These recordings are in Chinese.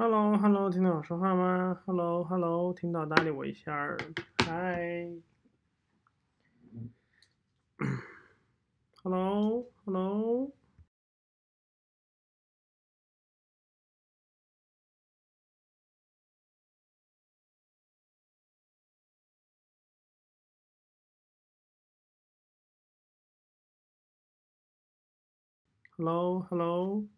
Hello，Hello，听到我说话吗？Hello，Hello，听到搭理我一下儿。Hi。Hello，Hello。Hello，Hello。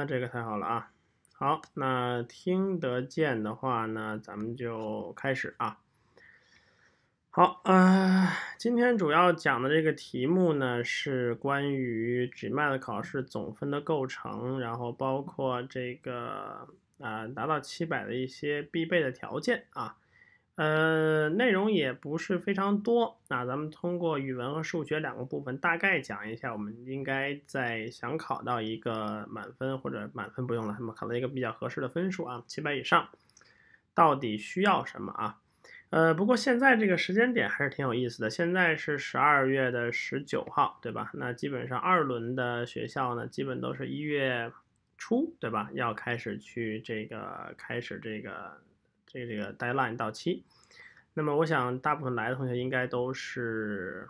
那这个太好了啊！好，那听得见的话呢，咱们就开始啊。好啊，今天主要讲的这个题目呢，是关于 GMAT 考试总分的构成，然后包括这个啊达到七百的一些必备的条件啊。呃，内容也不是非常多，那咱们通过语文和数学两个部分大概讲一下，我们应该在想考到一个满分，或者满分不用了，那么考到一个比较合适的分数啊，七百以上，到底需要什么啊？呃，不过现在这个时间点还是挺有意思的，现在是十二月的十九号，对吧？那基本上二轮的学校呢，基本都是一月初，对吧？要开始去这个开始这个。这个这个 deadline 到期，那么我想大部分来的同学应该都是，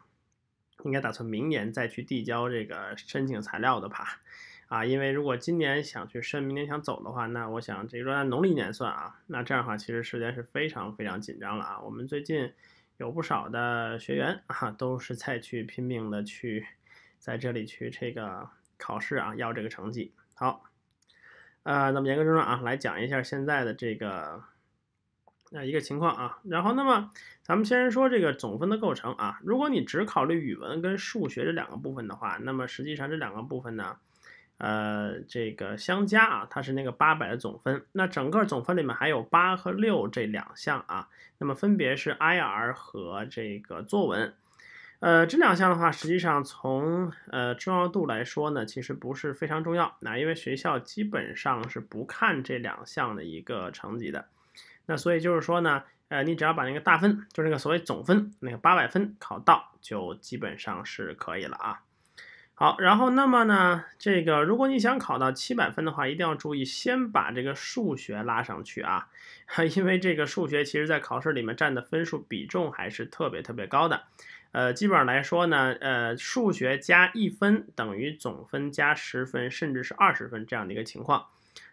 应该打算明年再去递交这个申请材料的吧？啊，因为如果今年想去申，明年想走的话，那我想这个按农历年算啊，那这样的话其实时间是非常非常紧张了啊。我们最近有不少的学员啊，都是在去拼命的去在这里去这个考试啊，要这个成绩。好，呃，那么严格说说啊，来讲一下现在的这个。那一个情况啊，然后那么，咱们先说这个总分的构成啊。如果你只考虑语文跟数学这两个部分的话，那么实际上这两个部分呢，呃，这个相加啊，它是那个八百的总分。那整个总分里面还有八和六这两项啊，那么分别是 I R 和这个作文，呃，这两项的话，实际上从呃重要度来说呢，其实不是非常重要。那因为学校基本上是不看这两项的一个成绩的。那所以就是说呢，呃，你只要把那个大分，就是那个所谓总分那个八百分考到，就基本上是可以了啊。好，然后那么呢，这个如果你想考到七百分的话，一定要注意，先把这个数学拉上去啊，因为这个数学其实在考试里面占的分数比重还是特别特别高的。呃，基本上来说呢，呃，数学加一分等于总分加十分，甚至是二十分这样的一个情况。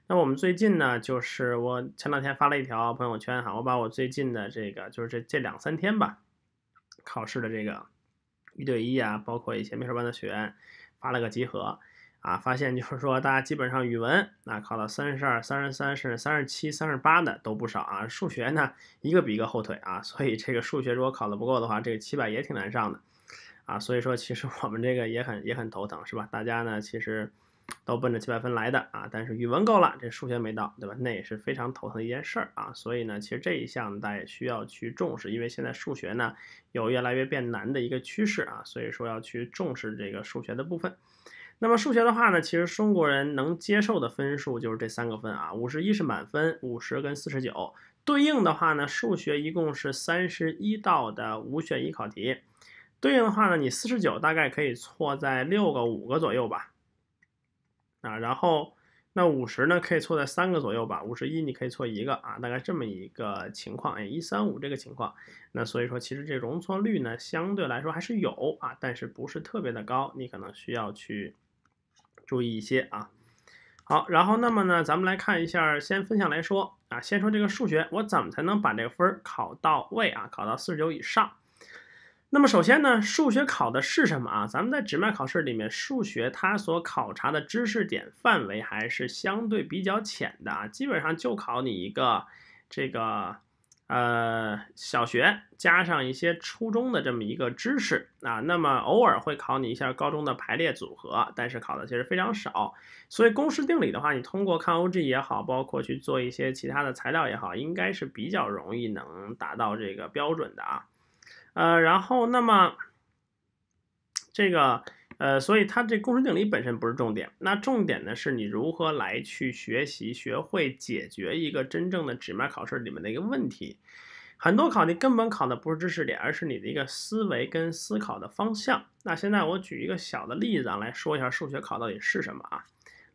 那我们最近呢，就是我前两天发了一条朋友圈哈，我把我最近的这个，就是这这两三天吧，考试的这个一对一啊，包括一些面试班的学员，发了个集合啊，发现就是说大家基本上语文那考了三十二、三十三、甚至三十七、三十八的都不少啊，数学呢一个比一个后腿啊，所以这个数学如果考的不够的话，这个七百也挺难上的啊，所以说其实我们这个也很也很头疼是吧？大家呢其实。都奔着七百分来的啊！但是语文够了，这数学没到，对吧？那也是非常头疼的一件事儿啊！所以呢，其实这一项大家也需要去重视，因为现在数学呢有越来越变难的一个趋势啊，所以说要去重视这个数学的部分。那么数学的话呢，其实中国人能接受的分数就是这三个分啊：五十一是满分，五十跟四十九对应的话呢，数学一共是三十一道的五选一考题，对应的话呢，你四十九大概可以错在六个、五个左右吧。啊，然后那五十呢，可以错在三个左右吧，五十一你可以错一个啊，大概这么一个情况，哎，一三五这个情况，那所以说其实这容错率呢相对来说还是有啊，但是不是特别的高，你可能需要去注意一些啊。好，然后那么呢，咱们来看一下，先分享来说啊，先说这个数学，我怎么才能把这个分考到位啊，考到四十九以上？那么首先呢，数学考的是什么啊？咱们在指面考试里面，数学它所考察的知识点范围还是相对比较浅的啊，基本上就考你一个这个呃小学加上一些初中的这么一个知识啊。那么偶尔会考你一下高中的排列组合，但是考的其实非常少。所以公式定理的话，你通过看 OG 也好，包括去做一些其他的材料也好，应该是比较容易能达到这个标准的啊。呃，然后那么这个，呃，所以它这公式定理本身不是重点，那重点呢是你如何来去学习、学会解决一个真正的纸面考试里面的一个问题。很多考题根本考的不是知识点，而是你的一个思维跟思考的方向。那现在我举一个小的例子，啊，来说一下数学考到底是什么啊？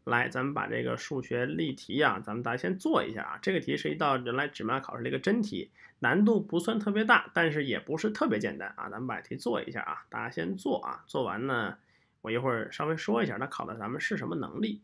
来，咱们把这个数学例题啊，咱们大家先做一下啊。这个题是一道原来纸面考试的一个真题，难度不算特别大，但是也不是特别简单啊。咱们把题做一下啊，大家先做啊。做完呢，我一会儿稍微说一下，它考的咱们是什么能力。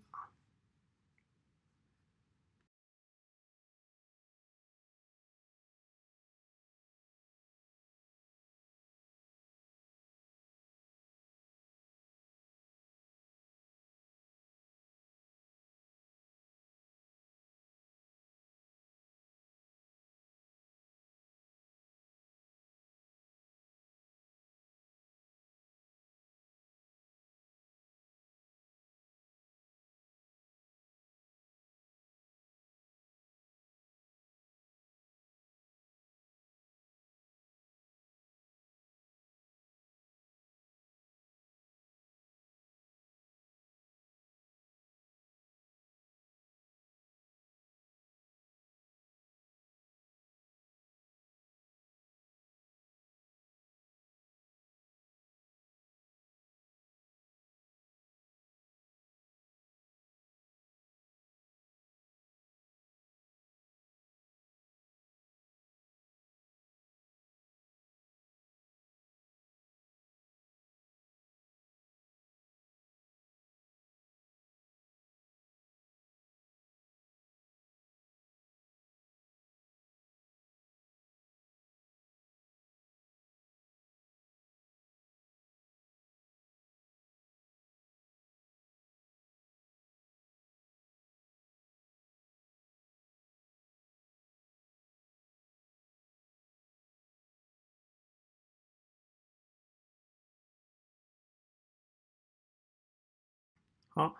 好，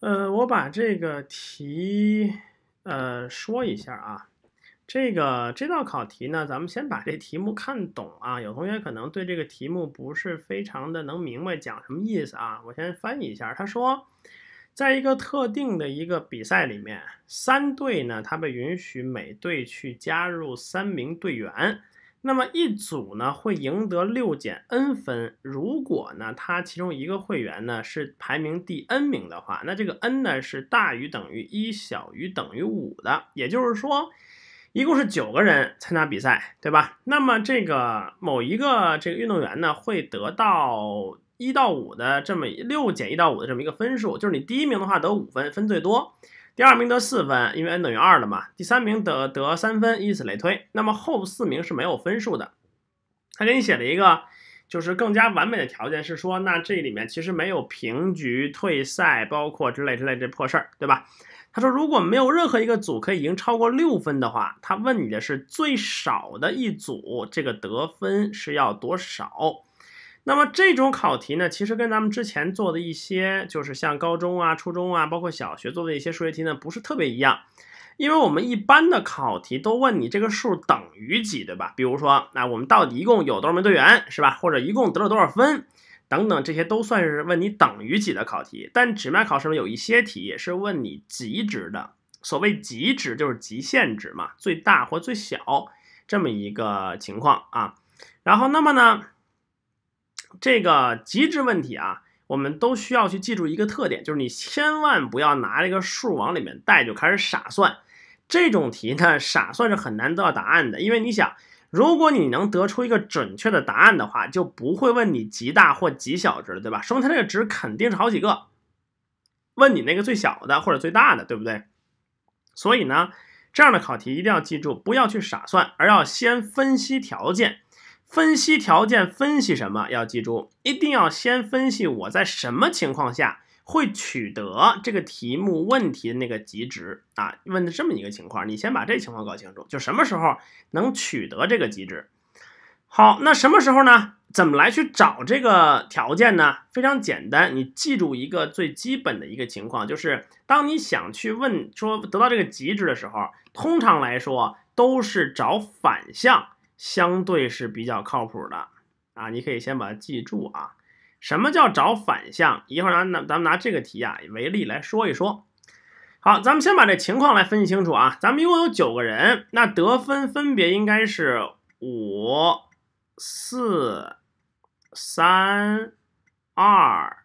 呃，我把这个题，呃，说一下啊。这个这道考题呢，咱们先把这题目看懂啊。有同学可能对这个题目不是非常的能明白讲什么意思啊。我先翻译一下，他说，在一个特定的一个比赛里面，三队呢，他被允许每队去加入三名队员。那么一组呢会赢得六减 n 分，如果呢他其中一个会员呢是排名第 n 名的话，那这个 n 呢是大于等于一，小于等于五的，也就是说，一共是九个人参加比赛，对吧？那么这个某一个这个运动员呢会得到一到五的这么六减一到五的这么一个分数，就是你第一名的话得五分，分最多。第二名得四分，因为 n 等于二了嘛。第三名得得三分，以此类推。那么后四名是没有分数的。他给你写了一个，就是更加完美的条件，是说那这里面其实没有平局、退赛，包括之类之类这破事儿，对吧？他说如果没有任何一个组可以赢超过六分的话，他问你的是最少的一组这个得分是要多少？那么这种考题呢，其实跟咱们之前做的一些，就是像高中啊、初中啊，包括小学做的一些数学题呢，不是特别一样。因为我们一般的考题都问你这个数等于几，对吧？比如说，那我们到底一共有多少名队员，是吧？或者一共得了多少分，等等，这些都算是问你等于几的考题。但纸面考试中有一些题也是问你极值的，所谓极值就是极限值嘛，最大或最小这么一个情况啊。然后，那么呢？这个极值问题啊，我们都需要去记住一个特点，就是你千万不要拿这个数往里面带就开始傻算。这种题呢，傻算是很难得到答案的，因为你想，如果你能得出一个准确的答案的话，就不会问你极大或极小值了，对吧？说明它这个值肯定是好几个，问你那个最小的或者最大的，对不对？所以呢，这样的考题一定要记住，不要去傻算，而要先分析条件。分析条件，分析什么？要记住，一定要先分析我在什么情况下会取得这个题目问题的那个极值啊？问的这么一个情况，你先把这情况搞清楚，就什么时候能取得这个极值。好，那什么时候呢？怎么来去找这个条件呢？非常简单，你记住一个最基本的一个情况，就是当你想去问说得到这个极值的时候，通常来说都是找反向。相对是比较靠谱的啊，你可以先把它记住啊。什么叫找反向？一会儿拿拿咱们拿这个题啊为例来说一说。好，咱们先把这情况来分析清楚啊。咱们一共有九个人，那得分分别应该是五、四、三、二、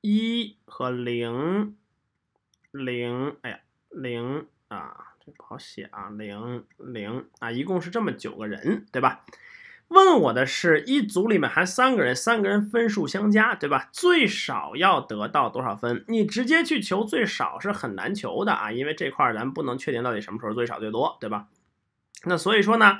一和零、零。哎呀，零啊。这不好写啊，零零啊，一共是这么九个人，对吧？问我的是一组里面含三个人，三个人分数相加，对吧？最少要得到多少分？你直接去求最少是很难求的啊，因为这块儿咱不能确定到底什么时候最少最多，对吧？那所以说呢，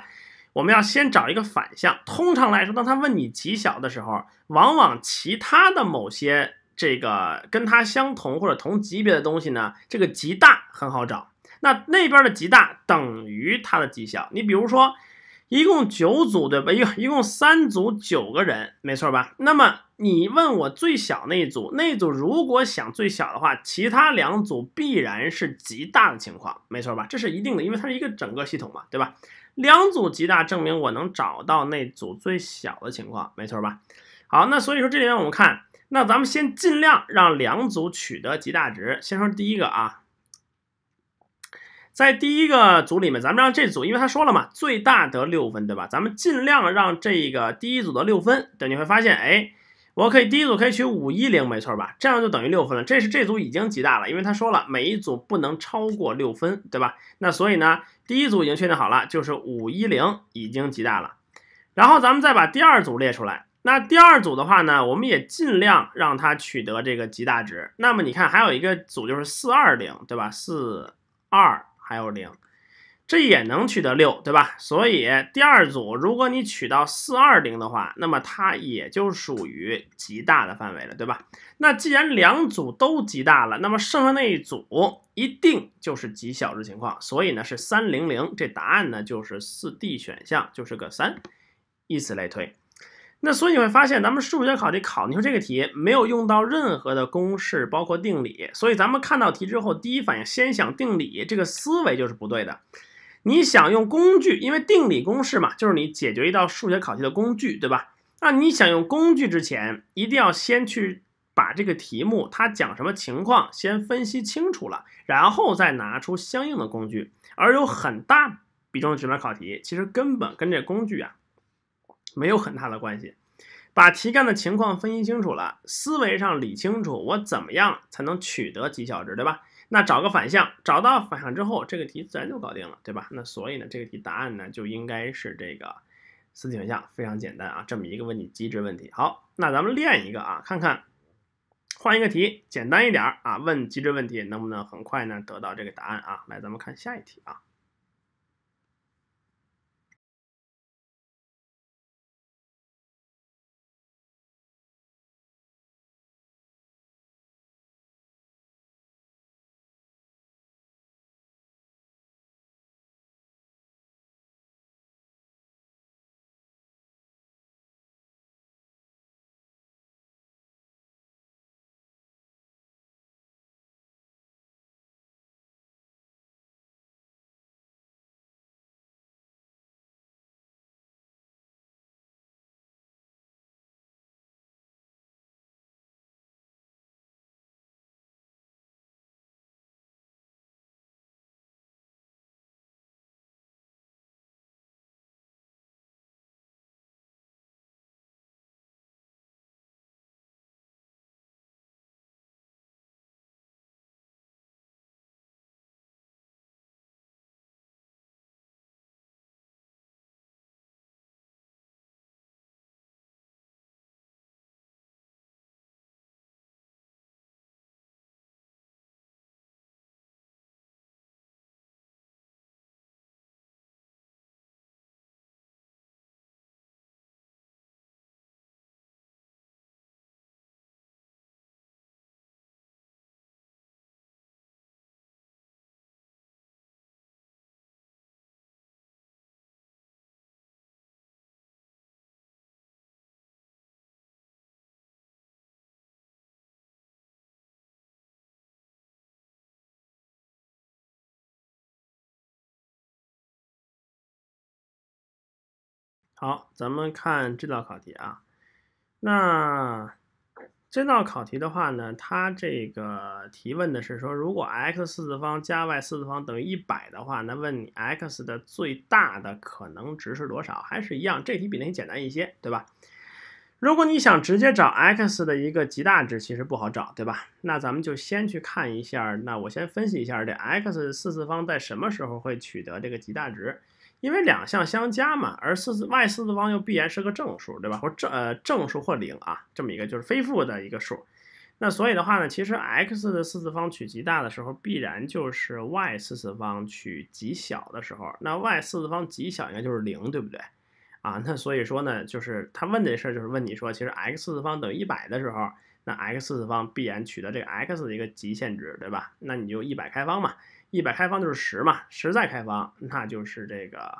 我们要先找一个反向。通常来说，当他问你极小的时候，往往其他的某些这个跟它相同或者同级别的东西呢，这个极大很好找。那那边的极大等于它的极小，你比如说，一共九组对吧？一一共三组九个人，没错吧？那么你问我最小那一组，那组如果想最小的话，其他两组必然是极大的情况，没错吧？这是一定的，因为它是一个整个系统嘛，对吧？两组极大证明我能找到那组最小的情况，没错吧？好，那所以说这里面我们看，那咱们先尽量让两组取得极大值，先说第一个啊。在第一个组里面，咱们让这组，因为他说了嘛，最大得六分，对吧？咱们尽量让这个第一组的六分，对，你会发现，哎，我可以第一组可以取五一零，没错吧？这样就等于六分了。这是这组已经极大了，因为他说了每一组不能超过六分，对吧？那所以呢，第一组已经确定好了，就是五一零已经极大了。然后咱们再把第二组列出来。那第二组的话呢，我们也尽量让它取得这个极大值。那么你看，还有一个组就是四二零，对吧？四二。l 零，这也能取得六，对吧？所以第二组，如果你取到四二零的话，那么它也就属于极大的范围了，对吧？那既然两组都极大了，那么剩下那一组一定就是极小值情况，所以呢是三零零，这答案呢就是四 D 选项，就是个三，以此类推。那所以你会发现，咱们数学考题考你说这个题没有用到任何的公式，包括定理。所以咱们看到题之后，第一反应先想定理，这个思维就是不对的。你想用工具，因为定理公式嘛，就是你解决一道数学考题的工具，对吧？那你想用工具之前，一定要先去把这个题目它讲什么情况先分析清楚了，然后再拿出相应的工具。而有很大比重的数学考题，其实根本跟这工具啊。没有很大的关系，把题干的情况分析清楚了，思维上理清楚，我怎么样才能取得极小值，对吧？那找个反向，找到反向之后，这个题自然就搞定了，对吧？那所以呢，这个题答案呢就应该是这个四 D 选项，非常简单啊，这么一个问题极值问题。好，那咱们练一个啊，看看换一个题，简单一点儿啊，问极值问题能不能很快呢得到这个答案啊？来，咱们看下一题啊。好，咱们看这道考题啊。那这道考题的话呢，它这个提问的是说，如果 x 四次方加 y 四次方等于一百的话，那问你 x 的最大的可能值是多少？还是一样，这题比那题简单一些，对吧？如果你想直接找 x 的一个极大值，其实不好找，对吧？那咱们就先去看一下。那我先分析一下，这 x 四次方在什么时候会取得这个极大值？因为两项相加嘛，而四次 y 四次方又必然是个正数，对吧？或正呃正数或零啊，这么一个就是非负的一个数。那所以的话呢，其实 x 的四次方取极大的时候，必然就是 y 四次方取极小的时候。那 y 四次方极小应该就是零，对不对啊？那所以说呢，就是他问这事儿，就是问你说，其实 x 四次方等于一百的时候，那 x 四次方必然取得这个 x 的一个极限值，对吧？那你就一百开方嘛。一百开方就是十嘛，十再开方那就是这个，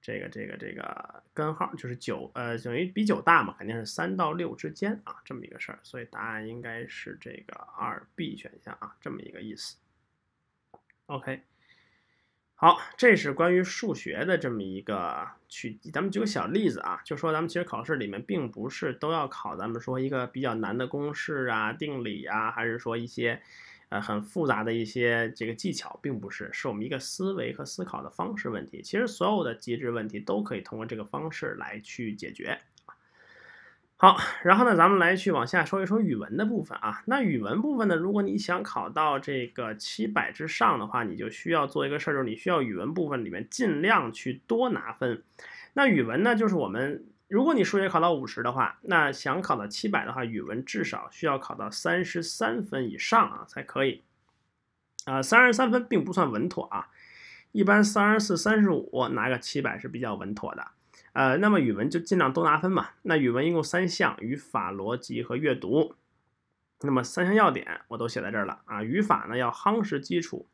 这个，这个，这个根号就是九，呃，等于比九大嘛，肯定是三到六之间啊，这么一个事儿，所以答案应该是这个二 B 选项啊，这么一个意思。OK，好，这是关于数学的这么一个取，咱们举个小例子啊，就说咱们其实考试里面并不是都要考咱们说一个比较难的公式啊、定理啊，还是说一些。呃，很复杂的一些这个技巧，并不是，是我们一个思维和思考的方式问题。其实所有的机制问题都可以通过这个方式来去解决。好，然后呢，咱们来去往下说一说语文的部分啊。那语文部分呢，如果你想考到这个七百之上的话，你就需要做一个事儿，就是你需要语文部分里面尽量去多拿分。那语文呢，就是我们。如果你数学考到五十的话，那想考到七百的话，语文至少需要考到三十三分以上啊才可以。啊，三十三分并不算稳妥啊，一般三十四、三十五拿个七百是比较稳妥的。呃，那么语文就尽量多拿分嘛。那语文一共三项：语法、逻辑和阅读。那么三项要点我都写在这儿了啊。语法呢要夯实基础。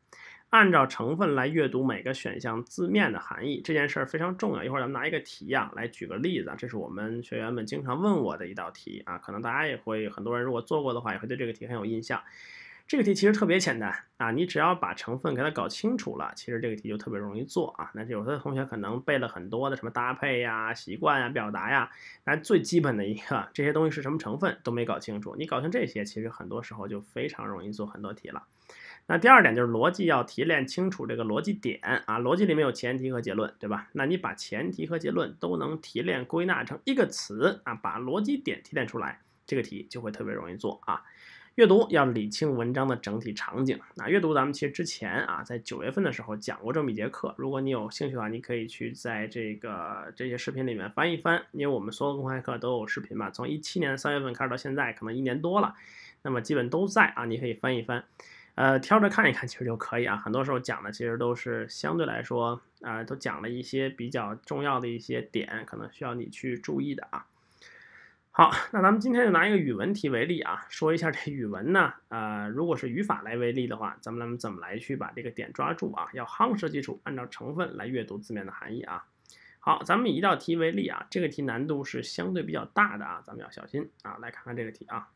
按照成分来阅读每个选项字面的含义，这件事儿非常重要。一会儿咱们拿一个题啊，来举个例子啊，这是我们学员们经常问我的一道题啊，可能大家也会很多人如果做过的话，也会对这个题很有印象。这个题其实特别简单啊，你只要把成分给它搞清楚了，其实这个题就特别容易做啊。那有的同学可能背了很多的什么搭配呀、习惯呀、表达呀，但最基本的一个这些东西是什么成分都没搞清楚。你搞清这些，其实很多时候就非常容易做很多题了。那第二点就是逻辑要提炼清楚，这个逻辑点啊，逻辑里面有前提和结论，对吧？那你把前提和结论都能提炼归纳成一个词啊，把逻辑点提炼出来，这个题就会特别容易做啊。阅读要理清文章的整体场景。那阅读咱们其实之前啊，在九月份的时候讲过这么一节课，如果你有兴趣的话，你可以去在这个这些视频里面翻一翻，因为我们所有公开课都有视频嘛，从一七年三月份开始到现在，可能一年多了，那么基本都在啊，你可以翻一翻。呃，挑着看一看其实就可以啊。很多时候讲的其实都是相对来说，呃，都讲了一些比较重要的一些点，可能需要你去注意的啊。好，那咱们今天就拿一个语文题为例啊，说一下这语文呢，呃，如果是语法来为例的话，咱们咱们怎么来去把这个点抓住啊？要夯实基础，按照成分来阅读字面的含义啊。好，咱们以一道题为例啊，这个题难度是相对比较大的啊，咱们要小心啊。来看看这个题啊。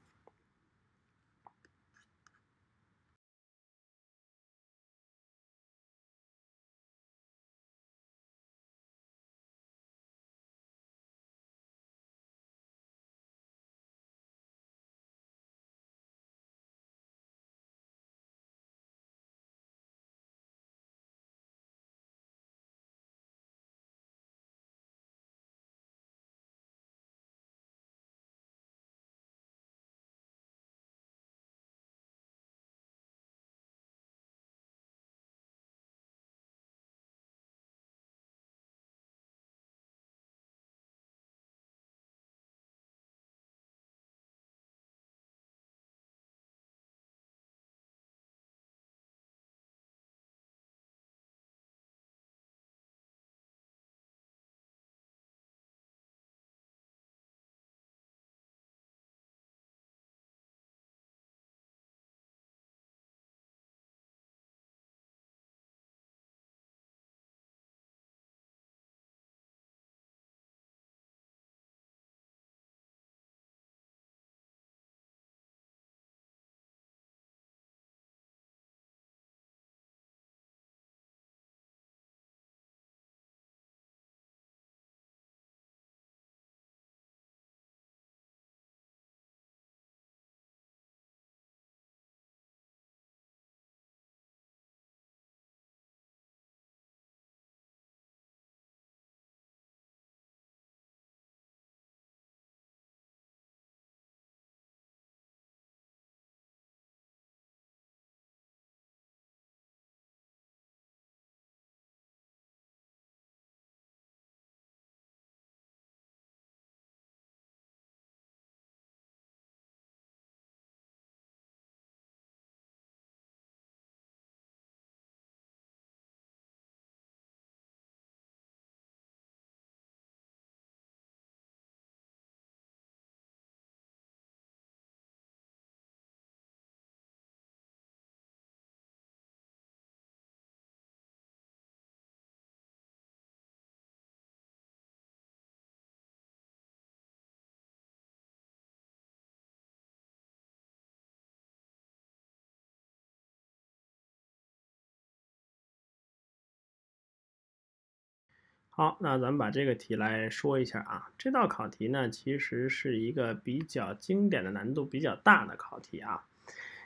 好，那咱们把这个题来说一下啊。这道考题呢，其实是一个比较经典的、难度比较大的考题啊。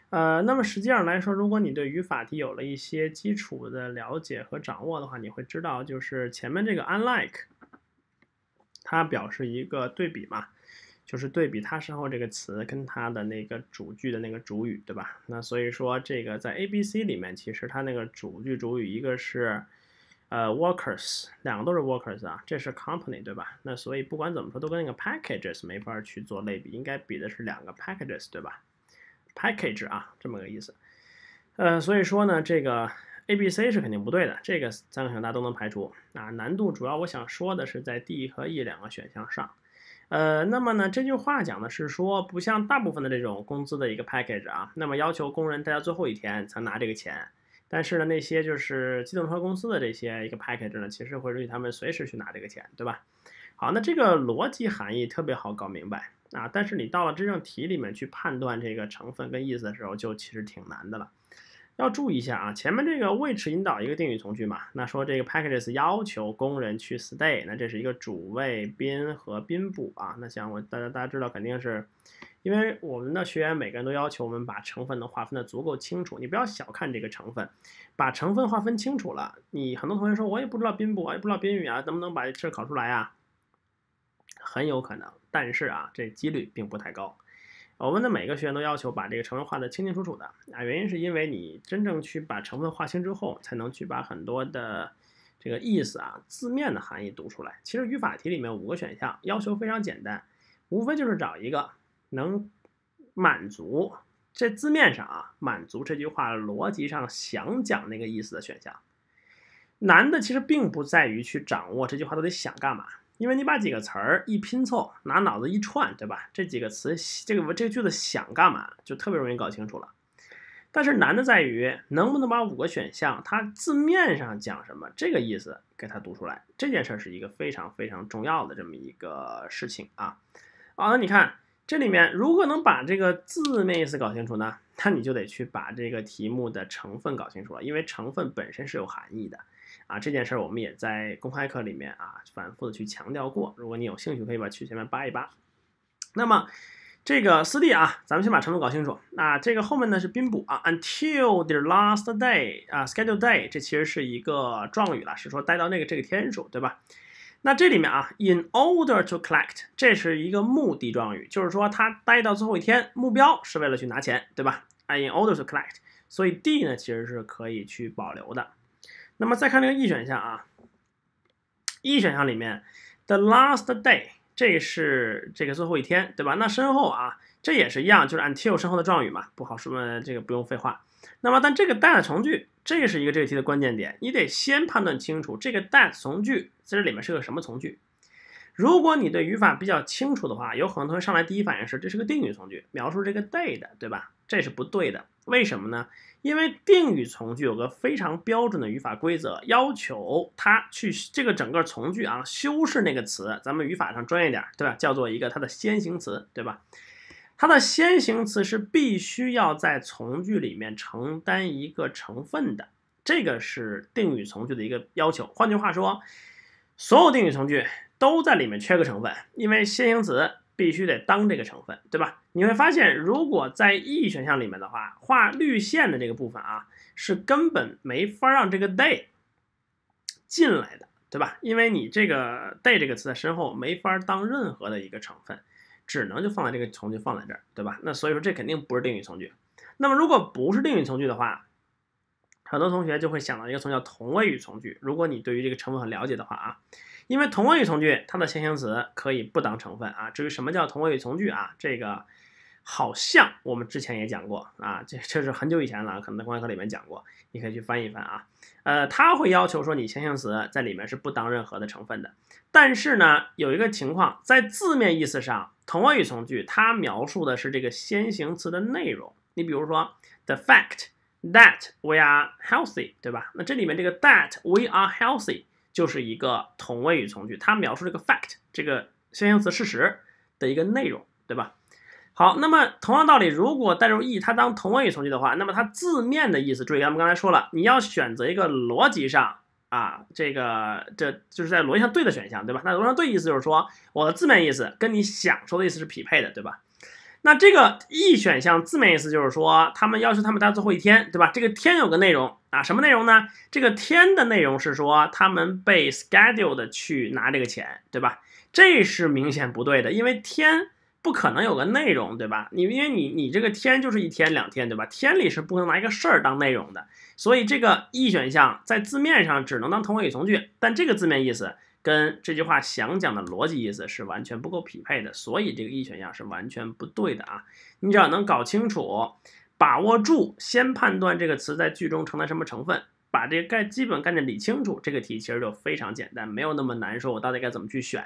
呃，那么实际上来说，如果你对语法题有了一些基础的了解和掌握的话，你会知道，就是前面这个 unlike，它表示一个对比嘛，就是对比它身后这个词跟它的那个主句的那个主语，对吧？那所以说，这个在 A、B、C 里面，其实它那个主句主语一个是。呃，workers 两个都是 workers 啊，这是 company 对吧？那所以不管怎么说都跟那个 packages 没法去做类比，应该比的是两个 packages 对吧？package 啊，这么个意思。呃，所以说呢，这个 A、B、C 是肯定不对的，这个三个选项大家都能排除。啊，难度主要我想说的是在 D 和 E 两个选项上。呃，那么呢，这句话讲的是说，不像大部分的这种工资的一个 package 啊，那么要求工人待到最后一天才拿这个钱。但是呢，那些就是机动车公司的这些一个 package 呢，其实会允许他们随时去拿这个钱，对吧？好，那这个逻辑含义特别好搞明白啊，但是你到了真正题里面去判断这个成分跟意思的时候，就其实挺难的了。要注意一下啊，前面这个 which 引导一个定语从句嘛，那说这个 packages 要求工人去 stay，那这是一个主谓宾和宾补啊。那像我大家大家知道，肯定是因为我们的学员每个人都要求我们把成分都划分的足够清楚，你不要小看这个成分，把成分划分清楚了，你很多同学说我也不知道宾补，我也不知道宾语啊，能不能把这事考出来啊？很有可能，但是啊，这几率并不太高。我们的每个学员都要求把这个成分画的清清楚楚的啊，原因是因为你真正去把成分画清之后，才能去把很多的这个意思啊字面的含义读出来。其实语法题里面五个选项要求非常简单，无非就是找一个能满足在字面上啊满足这句话逻辑上想讲那个意思的选项。难的其实并不在于去掌握这句话到底想干嘛。因为你把几个词儿一拼凑，拿脑子一串，对吧？这几个词，这个这个句子想干嘛，就特别容易搞清楚了。但是难的在于，能不能把五个选项它字面上讲什么这个意思给它读出来，这件事是一个非常非常重要的这么一个事情啊。好，那你看这里面，如果能把这个字面意思搞清楚呢，那你就得去把这个题目的成分搞清楚了，因为成分本身是有含义的。啊，这件事儿我们也在公开课里面啊反复的去强调过。如果你有兴趣，可以把去前面扒一扒。那么这个四 D 啊，咱们先把程度搞清楚。那这个后面呢是宾补啊，until the last day 啊，schedule day，这其实是一个状语了，是说待到那个这个天数，对吧？那这里面啊，in order to collect，这是一个目的状语，就是说他待到最后一天，目标是为了去拿钱，对吧？啊 i n order to collect，所以 D 呢其实是可以去保留的。那么再看这个 E 选项啊，E 选项里面 t h e last day 这是这个最后一天，对吧？那身后啊，这也是一样，就是 until 身后的状语嘛，不好说，这个不用废话。那么但这个 that 从句，这是一个这个题的关键点，你得先判断清楚这个 that 从句在这里面是个什么从句。如果你对语法比较清楚的话，有很多同学上来第一反应是这是个定语从句，描述这个 day 的，对吧？这是不对的，为什么呢？因为定语从句有个非常标准的语法规则，要求它去这个整个从句啊修饰那个词，咱们语法上专业点，对吧？叫做一个它的先行词，对吧？它的先行词是必须要在从句里面承担一个成分的，这个是定语从句的一个要求。换句话说，所有定语从句都在里面缺个成分，因为先行词。必须得当这个成分，对吧？你会发现，如果在 E 选项里面的话，画绿线的这个部分啊，是根本没法让这个 day 进来的，对吧？因为你这个 day 这个词在身后没法当任何的一个成分，只能就放在这个从句放在这儿，对吧？那所以说这肯定不是定语从句。那么如果不是定语从句的话，很多同学就会想到一个从叫同位语从句。如果你对于这个成分很了解的话啊，因为同位语从句它的先行词可以不当成分啊。至于什么叫同位语从句啊，这个好像我们之前也讲过啊，这这是很久以前了，可能公开课里面讲过，你可以去翻一翻啊。呃，他会要求说你先行词在里面是不当任何的成分的。但是呢，有一个情况，在字面意思上，同位语从句它描述的是这个先行词的内容。你比如说，the fact。That we are healthy，对吧？那这里面这个 that we are healthy 就是一个同位语从句，它描述这个 fact 这个先行词事实的一个内容，对吧？好，那么同样道理，如果代入 e，它当同位语从句的话，那么它字面的意思，注意咱们刚才说了，你要选择一个逻辑上啊，这个这就是在逻辑上对的选项，对吧？那逻辑上对意思就是说，我的字面意思跟你想说的意思是匹配的，对吧？那这个 E 选项字面意思就是说，他们要求他们待最后一天，对吧？这个天有个内容啊，什么内容呢？这个天的内容是说他们被 scheduled 去拿这个钱，对吧？这是明显不对的，因为天不可能有个内容，对吧？你因为你你这个天就是一天两天，对吧？天里是不能拿一个事儿当内容的，所以这个 E 选项在字面上只能当同位语从句，但这个字面意思。跟这句话想讲的逻辑意思是完全不够匹配的，所以这个 E 选项是完全不对的啊！你只要能搞清楚、把握住，先判断这个词在句中承担什么成分，把这个概基本概念理清楚，这个题其实就非常简单，没有那么难受。我到底该怎么去选？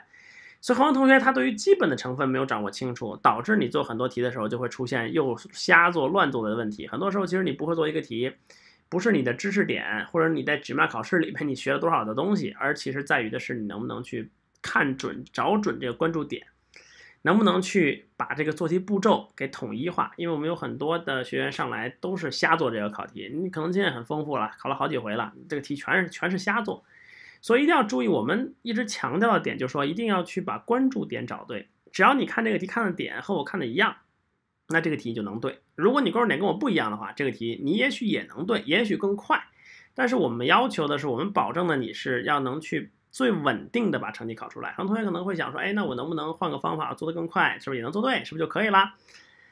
所以很多同学他对于基本的成分没有掌握清楚，导致你做很多题的时候就会出现又瞎做、乱做的问题。很多时候其实你不会做一个题。不是你的知识点，或者你在纸面考试里面你学了多少的东西，而其实在于的是你能不能去看准、找准这个关注点，能不能去把这个做题步骤给统一化。因为我们有很多的学员上来都是瞎做这个考题，你可能经验很丰富了，考了好几回了，这个题全是全是瞎做，所以一定要注意我们一直强调的点，就是说一定要去把关注点找对。只要你看这个题看的点和我看的一样，那这个题就能对。如果你观点跟我不一样的话，这个题你也许也能对，也许更快。但是我们要求的是，我们保证的你是要能去最稳定的把成绩考出来。很多同学可能会想说，哎，那我能不能换个方法做得更快，是不是也能做对，是不是就可以啦？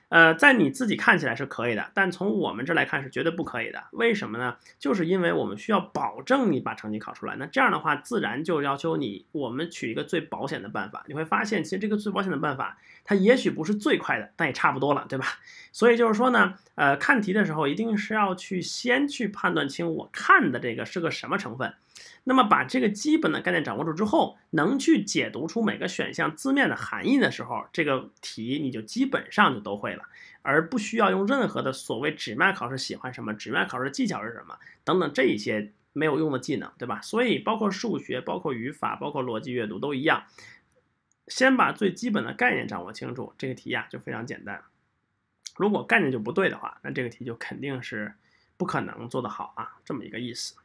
呃，在你自己看起来是可以的，但从我们这来看是绝对不可以的。为什么呢？就是因为我们需要保证你把成绩考出来。那这样的话，自然就要求你，我们取一个最保险的办法。你会发现，其实这个最保险的办法，它也许不是最快的，但也差不多了，对吧？所以就是说呢，呃，看题的时候一定是要去先去判断清我看的这个是个什么成分。那么把这个基本的概念掌握住之后，能去解读出每个选项字面的含义的时候，这个题你就基本上就都会了，而不需要用任何的所谓只卖考试喜欢什么，只卖考试技巧是什么等等这一些没有用的技能，对吧？所以包括数学，包括语法，包括逻辑阅读都一样，先把最基本的概念掌握清楚，这个题呀就非常简单。如果概念就不对的话，那这个题就肯定是不可能做得好啊，这么一个意思。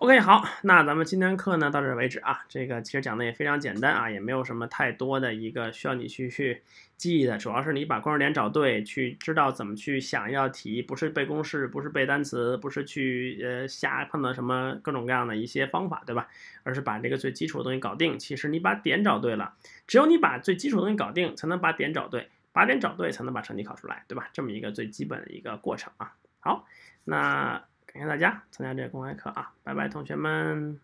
OK，好，那咱们今天课呢到这为止啊。这个其实讲的也非常简单啊，也没有什么太多的一个需要你去去记忆的，主要是你把关注点找对，去知道怎么去想一道题，不是背公式，不是背单词，不是去呃瞎碰到什么各种各样的一些方法，对吧？而是把这个最基础的东西搞定。其实你把点找对了，只有你把最基础的东西搞定，才能把点找对，把点找对才能把成绩考出来，对吧？这么一个最基本的一个过程啊。好，那。感谢大家参加这个公开课啊！拜拜，同学们。